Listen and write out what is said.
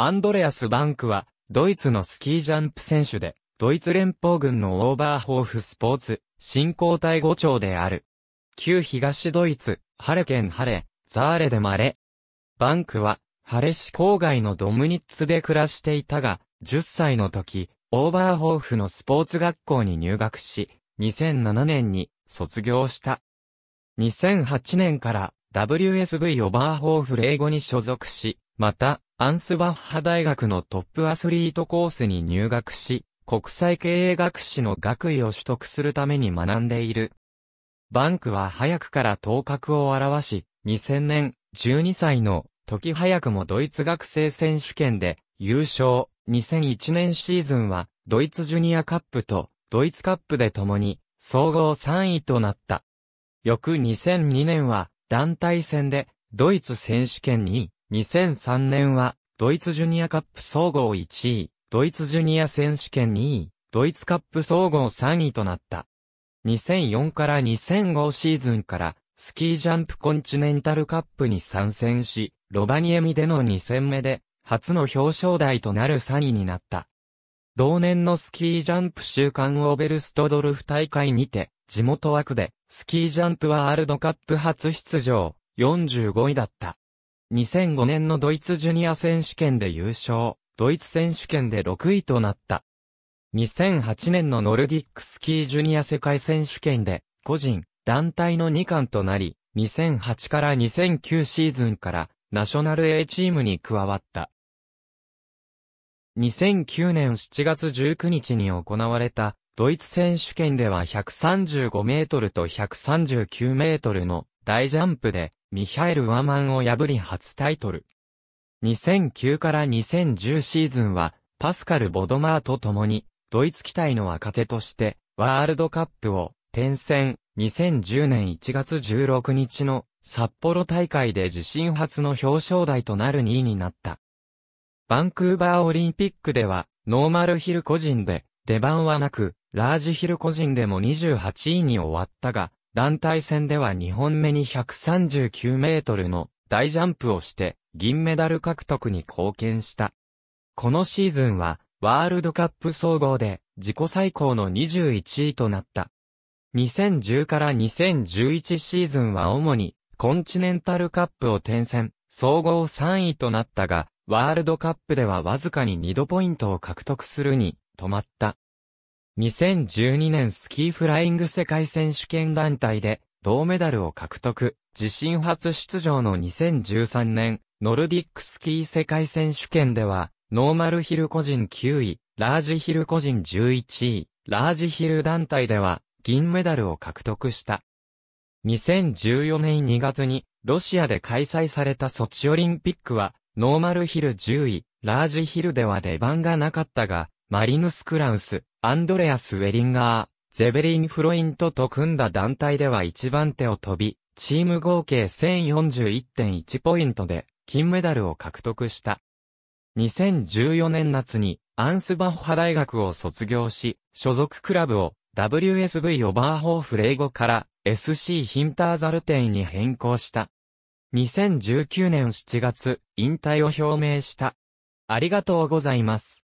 アンドレアス・バンクは、ドイツのスキージャンプ選手で、ドイツ連邦軍のオーバーホーフスポーツ、振興隊5長である。旧東ドイツ、ハレケンハレ、ザーレでマレ。バンクは、ハレ市郊外のドムニッツで暮らしていたが、10歳の時、オーバーホーフのスポーツ学校に入学し、2007年に卒業した。2008年から WSV オーバーホーフレ語に所属し、また、アンスバッハ大学のトップアスリートコースに入学し、国際経営学士の学位を取得するために学んでいる。バンクは早くから頭角を現し、2000年、12歳の時早くもドイツ学生選手権で優勝。2001年シーズンはドイツジュニアカップとドイツカップで共に総合3位となった。翌2002年は団体戦でドイツ選手権2位、2003年は、ドイツジュニアカップ総合1位、ドイツジュニア選手権2位、ドイツカップ総合3位となった。2004から2005シーズンから、スキージャンプコンチネンタルカップに参戦し、ロバニエミでの2戦目で、初の表彰台となる3位になった。同年のスキージャンプ週間オベルストドルフ大会にて、地元枠で、スキージャンプワールドカップ初出場、45位だった。2005年のドイツジュニア選手権で優勝、ドイツ選手権で6位となった。2008年のノルディックスキージュニア世界選手権で、個人、団体の2冠となり、2008から2009シーズンから、ナショナル A チームに加わった。2009年7月19日に行われた、ドイツ選手権では135メートルと139メートルの大ジャンプで、ミハエル・ワマンを破り初タイトル。2009から2010シーズンは、パスカル・ボドマーと共に、ドイツ期待の若手として、ワールドカップを、転戦、2010年1月16日の、札幌大会で自身初の表彰台となる2位になった。バンクーバーオリンピックでは、ノーマルヒル個人で、出番はなく、ラージヒル個人でも28位に終わったが、団体戦では2本目に139メートルの大ジャンプをして銀メダル獲得に貢献した。このシーズンはワールドカップ総合で自己最高の21位となった。2010から2011シーズンは主にコンチネンタルカップを転戦、総合3位となったが、ワールドカップではわずかに2度ポイントを獲得するに止まった。2012年スキーフライング世界選手権団体で銅メダルを獲得。自身初出場の2013年、ノルディックスキー世界選手権では、ノーマルヒル個人9位、ラージヒル個人11位、ラージヒル団体では、銀メダルを獲得した。2014年2月に、ロシアで開催されたソチオリンピックは、ノーマルヒル10位、ラージヒルでは出番がなかったが、マリヌス・クラウス、アンドレアス・ウェリンガー、ゼベリン・フロイントと組んだ団体では1番手を飛び、チーム合計1041.1ポイントで金メダルを獲得した。2014年夏にアンスバッハ大学を卒業し、所属クラブを WSV オバーホーフレイゴから SC ヒンターザルテイに変更した。2019年7月、引退を表明した。ありがとうございます。